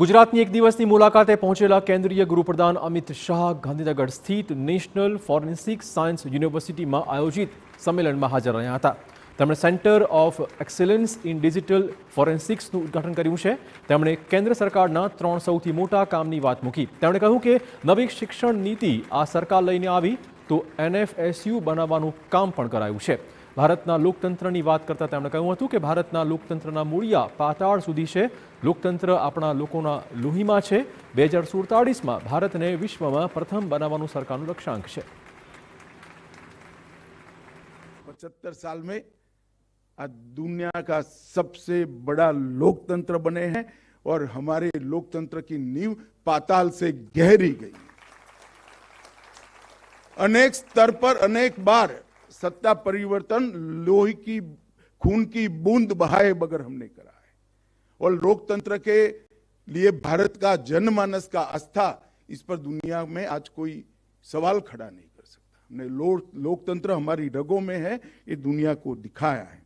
ગુજરાતની એક દિવસની મુલાકાતે પહોંચેલા કેન્દ્રીય ગુરુપ્રદાન અમિત શાહ ગાંધીનગર સ્થિત નેશનલ ફોરેન્સિક સાયન્સ યુનિવર્સિટીમાં આયોજિત સમીલેણમાં હાજર રહ્યા હતા તેમણે centre of excellence in digital ફોરેન્સિક્સનું ઉદ્ઘાટન કર્યું છે તેમણે કેન્દ્ર સરકારના ત્રણ સૌથી મોટા કામની વાત મૂકી તેમણે કહ્યું કે નવી શિક્ષણ નીતિ આ સરકાર લઈને આવી તો NFSU બનાવવાનું કામ પણ કરાવ્યું છે ભારતના લોકતંત્રની વાત કરતાં તેમણે કહ્યું હતું કે ભારતના લોકતંત્રના મૂળિયા પાતાળ સુધી છે લોકતંત્ર આપણા લોકોના લોહીમાં છે બે હજાર સુડતાળીસમાં ભારતને વિશ્વમાં પ્રથમ બનાવવાનું સરકારનું લક્ષ્યાંક છે પચહત્તર સાલ મેં આ દુનિયા કા સબસે બડા લોકતંત્ર બને હૈ ઓર हमारे લોકતંત્ર કી નીવ पाताल સે ગહેરી ગઈ અનેક સ્તર પર અનેક બાર सत्ता परिवर्तन लोहे की खून की बूंद बहाए बगैर हमने करा है और लोकतंत्र के लिए भारत का जनमानस का आस्था इस पर दुनिया में आज कोई सवाल खड़ा नहीं कर सकता हमने लोकतंत्र हमारी रगों में है ये दुनिया को दिखाया है